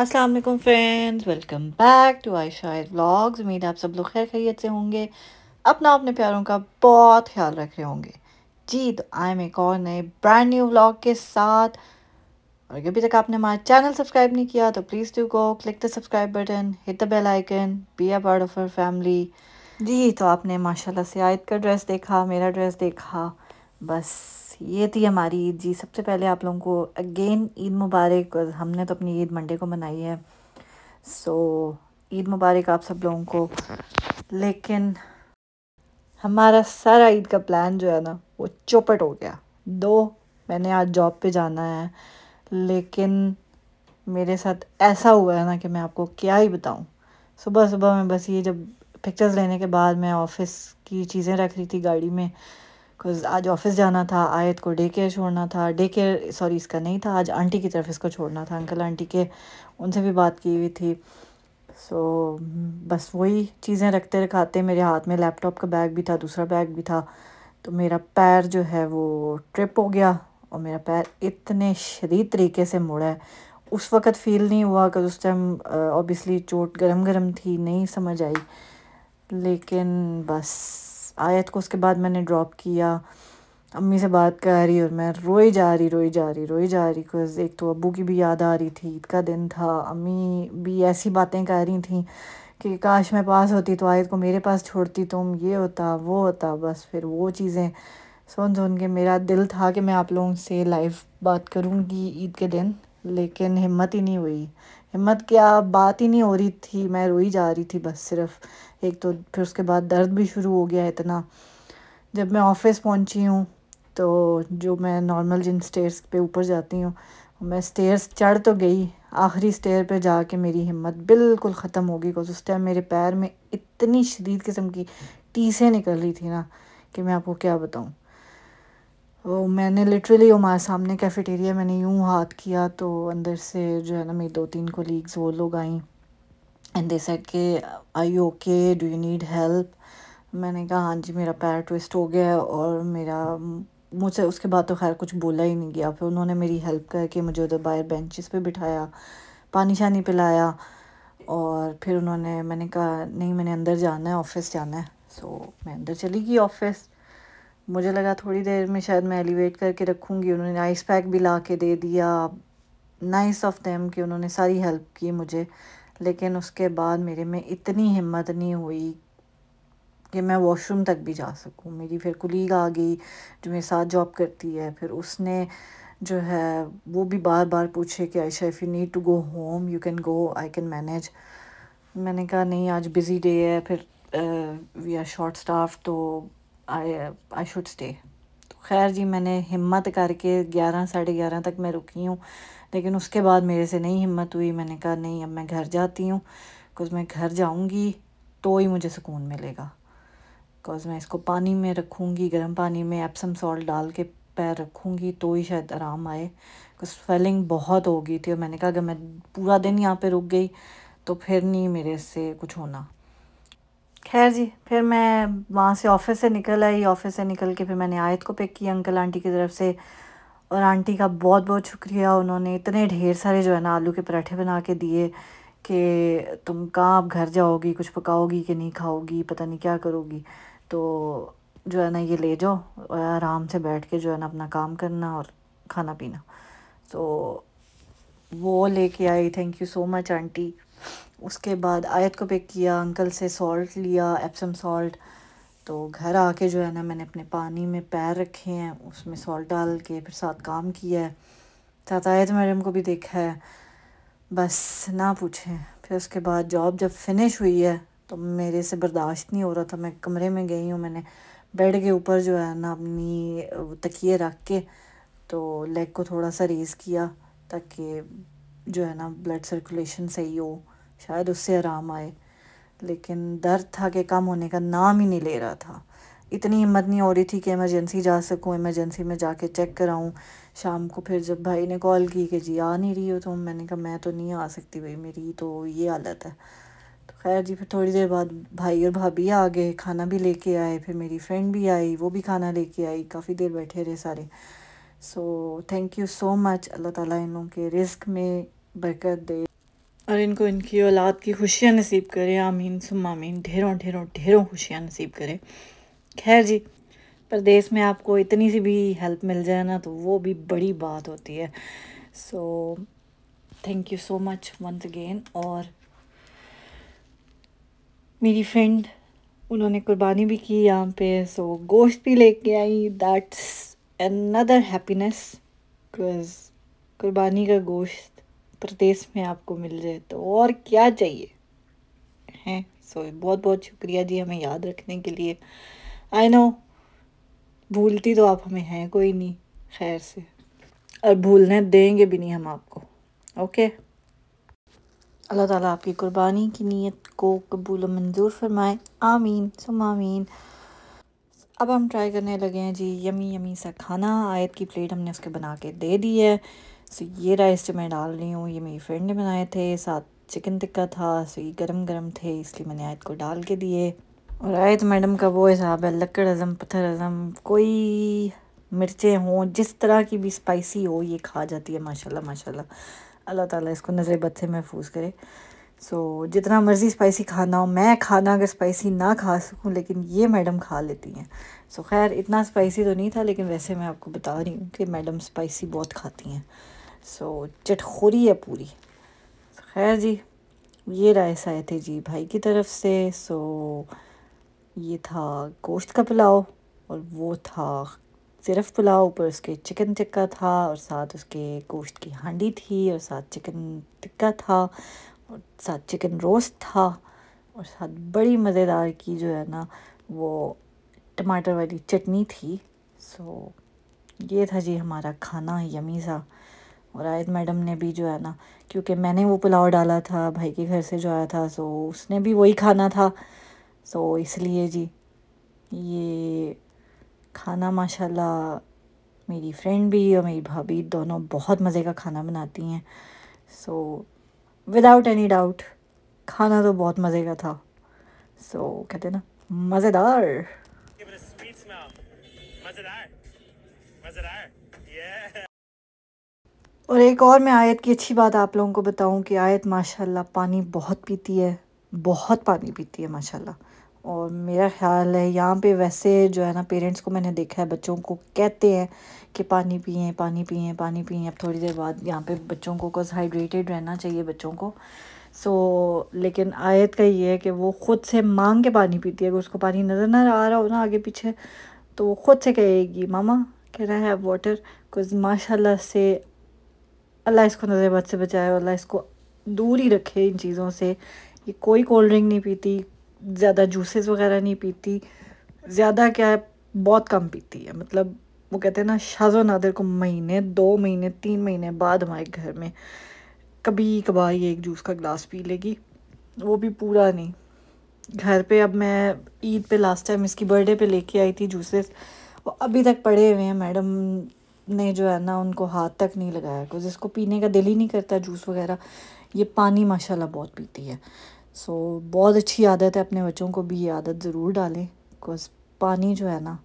Aslam friends welcome back to आई शायद vlogs उम्मीद आप सब लोग खैर खैरियत से होंगे अपना अपने प्यारों का बहुत ख्याल रख रहे होंगे जी तो आई एम एक और नए ब्रांड न्यू ब्लॉग के साथ और अभी तक आपने हमारा चैनल सब्सक्राइब नहीं किया तो please do go click the subscribe button hit the bell icon be a part of our family जी तो आपने माशाल्लाह से आयत का ड्रेस देखा मेरा ड्रेस देखा बस ये थी हमारी ईद जी सबसे पहले आप लोगों को अगेन ईद मुबारक हमने तो अपनी ईद मंडे को मनाई है सो ईद मुबारक आप सब लोगों को लेकिन हमारा सारा ईद का प्लान जो है ना वो चौपट हो गया दो मैंने आज जॉब पे जाना है लेकिन मेरे साथ ऐसा हुआ है ना कि मैं आपको क्या ही बताऊं सुबह सुबह मैं बस ये जब पिक्चर्स लेने के बाद मैं ऑफ़िस की चीज़ें रख रही थी गाड़ी में बिकॉज आज ऑफिस जाना था आयत को डे केयर छोड़ना था डे केयर सॉरी इसका नहीं था आज आंटी की तरफ इसको छोड़ना था अंकल आंटी के उनसे भी बात की हुई थी सो so, बस वही चीज़ें रखते रखाते मेरे हाथ में लैपटॉप का बैग भी था दूसरा बैग भी था तो मेरा पैर जो है वो ट्रिप हो गया और मेरा पैर इतने शरीर तरीके से मुड़ा है उस वक़्त फील नहीं हुआ कि उस टाइम ऑब्वियसली uh, चोट गरम गरम थी नहीं समझ आई लेकिन बस आयत को उसके बाद मैंने ड्रॉप किया अम्मी से बात कर रही और मैं रोई जा रही रोई जा रही रोई जा रही बिकॉज एक तो अबू की भी याद आ रही थी ईद का दिन था अम्मी भी ऐसी बातें कर रही थी कि काश मैं पास होती तो आयत को मेरे पास छोड़ती तुम ये होता वो होता बस फिर वो चीज़ें सुन सुन के मेरा दिल था कि मैं आप लोगों से लाइव बात करूँगी ईद के दिन लेकिन हिम्मत ही नहीं हुई हिम्मत क्या बात ही नहीं हो रही थी मैं रोई जा रही थी बस सिर्फ एक तो फिर उसके बाद दर्द भी शुरू हो गया इतना जब मैं ऑफिस पहुंची हूँ तो जो मैं नॉर्मल जिन स्टेयर्स पे ऊपर जाती हूँ मैं स्टेयर्स चढ़ तो गई आखिरी स्टेयर पे जाके मेरी हिम्मत बिल्कुल ख़त्म हो गई उस टाइम मेरे पैर में इतनी शदीद किस्म की टीसें निकल रही थी ना कि मैं आपको क्या बताऊँ वो तो मैंने लिटरली हमारे सामने कैफेटेरिया मैंने यूँ हाथ किया तो अंदर से जो है ना मेरी दो तीन कोलीग्स वो लोग आई एंड दे सेड के I you okay do you need help मैंने कहा हाँ जी मेरा पैर ट्विस्ट हो गया और मेरा मुझसे उसके बाद तो खैर कुछ बोला ही नहीं गया फिर उन्होंने मेरी हेल्प करके मुझे उधर बाहर बेंचेस पे बिठाया पानी शानी पिलाया और फिर उन्होंने मैंने कहा नहीं मैंने अंदर जाना है ऑफिस जाना है सो so, मैं अंदर चली गई ऑफिस मुझे लगा थोड़ी देर में शायद मैं एलिवेट करके रखूँगी उन्होंने आइस पैक भी ला के दे दिया नाइस ऑफ देम कि उन्होंने सारी हेल्प की मुझे लेकिन उसके बाद मेरे में इतनी हिम्मत नहीं हुई कि मैं वॉशरूम तक भी जा सकूँ मेरी फिर कुलीग आ गई जो मेरे साथ जॉब करती है फिर उसने जो है वो भी बार बार पूछे कि Ayesha if you need to go home you can go I can manage मैंने कहा नहीं आज बिज़ी डे है फिर वी आर शॉर्ट स्टाफ तो आई आई शुड स्टे तो खैर जी मैंने हिम्मत करके ग्यारह साढ़े ग्यारह तक मैं रुकी हूँ लेकिन उसके बाद मेरे से नहीं हिम्मत हुई मैंने कहा नहीं अब मैं घर जाती हूँ बिकॉज़ मैं घर जाऊँगी तो ही मुझे सुकून मिलेगा बिकॉज़ मैं इसको पानी में रखूँगी गर्म पानी में एप्सम सॉल्ट डाल के पैर रखूँगी तो ही शायद आराम आए बिकॉज स्वेलिंग बहुत हो गई थी और मैंने कहा अगर मैं पूरा दिन यहाँ पर रुक गई तो फिर नहीं मेरे से कुछ होना खैर जी फिर मैं वहाँ से ऑफिस से निकल आई ऑफिस से निकल के फिर मैंने आयत को पिक किया अंकल आंटी की तरफ से और आंटी का बहुत बहुत शुक्रिया उन्होंने इतने ढेर सारे जो है ना आलू के पराठे बना के दिए कि तुम कहाँ आप घर जाओगी कुछ पकाओगी कि नहीं खाओगी पता नहीं क्या करोगी तो जो है ना ये ले जाओ आराम से बैठ के जो है ना अपना काम करना और खाना पीना तो वो लेके आई thank you so much aunty उसके बाद आयत को पिक किया अंकल से सॉल्ट लिया एप्सम सॉल्ट तो घर आके जो है ना मैंने अपने पानी में पैर रखे हैं उसमें सॉल्ट डाल के फिर साथ काम किया है साथ आयत मैडम को भी देखा है बस ना पूछें फिर उसके बाद जॉब जब फिनिश हुई है तो मेरे से बर्दाश्त नहीं हो रहा था मैं कमरे में गई हूँ मैंने बेड के ऊपर जो है ना अपनी तकिए रख के तो लेग को थोड़ा सा रेज़ किया ताकि जो है ना ब्लड सर्कुलेशन सही हो शायद उससे आराम आए लेकिन दर्द था कि कम होने का नाम ही नहीं ले रहा था इतनी हिम्मत नहीं हो रही थी कि इमरजेंसी जा सकूँ इमरजेंसी में जाके चेक कराऊँ शाम को फिर जब भाई ने कॉल की कि जी आ नहीं रही हो तो मैंने कहा मैं तो नहीं आ सकती भाई मेरी तो ये हालत है तो खैर जी फिर थोड़ी देर बाद भाई और भाभी आ गए खाना भी लेके आए फिर मेरी फ्रेंड भी आई वो भी खाना लेके आई काफ़ी देर बैठे रहे सारे so thank you so much अल्लाह ताला इन लोगों के रिस्क में बरकत दे और इनको इनकी औलाद की खुशियाँ नसीब करें आमीन सुम आमीन ढेरों ढेरों ढेरों खुशियाँ नसीब करें खैर जी परदेश में आपको इतनी सी भी हेल्प मिल जाए ना तो वो भी बड़ी बात होती है so thank you so much once again और मेरी फ्रेंड उन्होंने कुर्बानी भी की यहाँ पे सो गोश्त भी लेके आई दैट्स अनदर हैप्पीनेस बिकॉज कुर्बानी का गोश्त प्रदेश में आपको मिल जाए तो और क्या चाहिए हैं सो so, बहुत बहुत शुक्रिया जी हमें याद रखने के लिए आई नो भूलती तो आप हमें हैं कोई नहीं खैर से और भूलने देंगे भी नहीं हम आपको ओके अल्लाह ताला आपकी कुर्बानी की नीयत को कबूल मंजूर फरमाए आमीन सुम आमीन अब हम ट्राई करने लगे हैं जी यमी यमी सा खाना आयत की प्लेट हमने उसके बना के दे दी है सो ये राइस जो मैं डाल रही हूँ ये मेरी फ्रेंड ने बनाए थे साथ चिकन टिक्का था सो ये गरम गरम थे इसलिए मैंने आयत को डाल के दिए और आयत मैडम का वो हिसाब है लकड़ अज़म पत्थर अज़म कोई मिर्चें हों जिस तरह की भी स्पाइसी हो ये खा जाती है माशाल्लाह माशाल्लाह अल्लाह ताला इसको नज़र बद से महफूज करे सो जितना मर्ज़ी स्पाइसी खाना हो मैं खाना अगर स्पाइसी ना खा सकूँ लेकिन ये मैडम खा लेती हैं सो खैर इतना स्पाइसी तो नहीं था लेकिन वैसे मैं आपको बता रही हूँ कि मैडम स्पाइसी बहुत खाती हैं सो चटखोरी है पूरी खैर जी ये राइस आए थे जी भाई की तरफ से सो ये था गोश्त का पुलाव और वो था सिर्फ पुलाव ऊपर उसके चिकन टिक्का था और साथ उसके गोश्त की हांडी थी और साथ चिकन टिक्का था और साथ चिकन रोस्ट था और साथ बड़ी मज़ेदार की जो है ना वो टमाटर वाली चटनी थी सो ये था जी हमारा खाना यमी सा और आयत मैडम ने भी जो है ना क्योंकि मैंने वो पुलाव डाला था भाई के घर से जो आया था सो उसने भी वही खाना था सो इसलिए जी ये खाना माशाल्लाह मेरी फ्रेंड भी और मेरी भाभी दोनों बहुत मज़े का खाना बनाती हैं सो विदाउट एनी डाउट खाना तो बहुत मज़े का था सो so, कहते ना मज़ेदार मज़ेदार और एक और मैं आयत की अच्छी बात आप लोगों को बताऊं कि आयत माशाल्लाह पानी बहुत पीती है बहुत पानी पीती है माशाल्लाह और मेरा ख्याल है यहाँ पे वैसे जो है ना पेरेंट्स को मैंने देखा है बच्चों को कहते हैं कि पानी पिए पानी पिए पानी पिए अब थोड़ी देर बाद यहाँ पे बच्चों को कस हाइड्रेटेड रहना चाहिए बच्चों को सो so, लेकिन आयत का ये है कि वो ख़ुद से मांग के पानी पीती है अगर उसको पानी नज़र ना आ रहा हो ना आगे पीछे तो वो ख़ुद से कहेगी मामा कह रहा है वाटर कुछ माशाल्लाह से अल्लाह इसको नज़रबद से बचाए अल्लाह इसको दूर ही रखे इन चीज़ों से ये कोई कोल्ड ड्रिंक नहीं पीती ज़्यादा जूसेस वगैरह नहीं पीती ज़्यादा क्या है बहुत कम पीती है मतलब वो कहते हैं ना शाजो नादर को महीने दो महीने तीन महीने बाद हमारे घर में कभी कभार ये एक जूस का गिलास पी लेगी वो भी पूरा नहीं घर पे अब मैं ईद पे लास्ट टाइम इसकी बर्थडे पे लेके आई थी जूसेस वो अभी तक पड़े हुए हैं मैडम ने जो है ना उनको हाथ तक नहीं लगाया बिकॉज इसको पीने का दिल ही नहीं करता जूस वगैरह ये पानी माशाल्लाह बहुत पीती है सो so, बहुत अच्छी आदत है अपने बच्चों को भी ये आदत ज़रूर डालें बिकॉज पानी जो है ना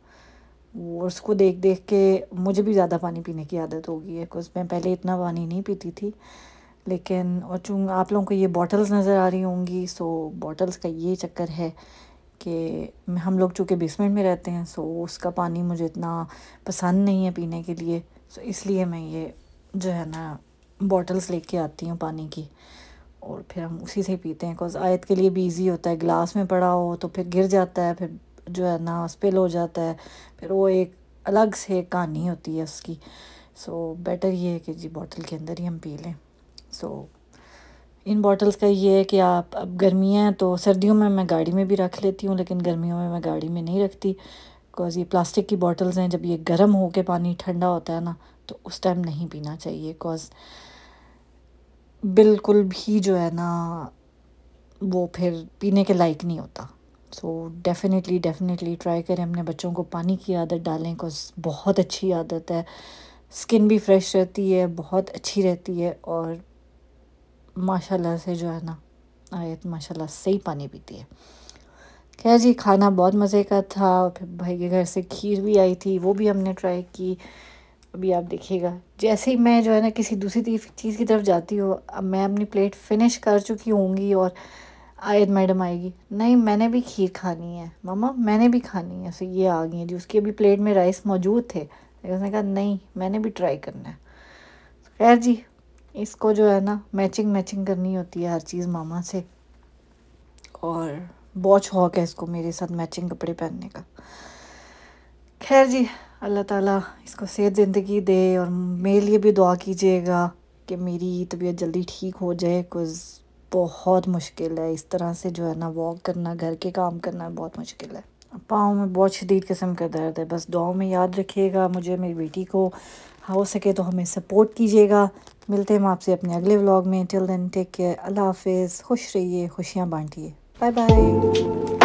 वो उसको देख देख के मुझे भी ज़्यादा पानी पीने की आदत हो गई है बिकॉज मैं पहले इतना पानी नहीं पीती थी लेकिन और चूँ आप लोगों को ये बॉटल्स नज़र आ रही होंगी सो बॉटल्स का ये चक्कर है कि हम लोग चूँकि बेसमेंट में रहते हैं सो उसका पानी मुझे इतना पसंद नहीं है पीने के लिए सो इसलिए मैं ये जो है ना बॉटल्स लेके आती हूँ पानी की और फिर हम उसी से पीते हैं बिकॉज आयत के लिए भी ईजी होता है गिलास में पड़ा हो तो फिर गिर जाता है फिर जो है ना स्पिल हो जाता है फिर वो एक अलग से कहानी होती है उसकी सो so, बेटर ये है कि जी बॉटल के अंदर ही हम पी लें सो so, इन बॉटल्स का ये है कि आप अब गर्मियाँ हैं तो सर्दियों में मैं गाड़ी में भी रख लेती हूँ लेकिन गर्मियों में मैं गाड़ी में नहीं रखती बिकॉज ये प्लास्टिक की बॉटल्स हैं जब ये गर्म हो के पानी ठंडा होता है ना तो उस टाइम नहीं पीना चाहिए बिकॉज बिल्कुल भी जो है ना वो फिर पीने के लायक नहीं होता सो डेफिनेटली डेफिनेटली ट्राई करें अपने बच्चों को पानी की आदत डालें बिकॉज बहुत अच्छी आदत है स्किन भी फ्रेश रहती है बहुत अच्छी रहती है और माशाल्लाह से जो है ना आयत माशाल्लाह सही पानी पीती है खैर जी खाना बहुत मज़े का था फिर भाई के घर से खीर भी आई थी वो भी हमने ट्राई की अभी आप देखिएगा जैसे ही मैं जो है ना किसी दूसरी चीज़ की तरफ जाती हूँ अब मैं अपनी प्लेट फिनिश कर चुकी होंगी और आयत मैडम आएगी नहीं मैंने भी खीर खानी है मामा मैंने भी खानी है सो ये आ गई है जी उसकी अभी प्लेट में राइस मौजूद थे उसने कहा नहीं मैंने भी ट्राई करना है तो खैर जी इसको जो है ना मैचिंग मैचिंग करनी होती है हर चीज़ मामा से और बहुत शौक है इसको मेरे साथ मैचिंग कपड़े पहनने का खैर जी अल्लाह ताला इसको सेहत ज़िंदगी दे और मेरे लिए भी दुआ कीजिएगा कि मेरी तबीयत जल्दी ठीक हो जाए कुछ बहुत मुश्किल है इस तरह से जो है ना वॉक करना घर के काम करना बहुत मुश्किल है पाँव में बहुत शदीद किस्म का दर्द है बस दुआ में याद रखिएगा मुझे मेरी बेटी को हो सके तो हमें सपोर्ट कीजिएगा मिलते हैं हम आपसे अपने अगले व्लॉग में टिल देन टेक केयर अल्लाह हाफिज़ खुश रहिए खुशियाँ बांटिए बाय बाय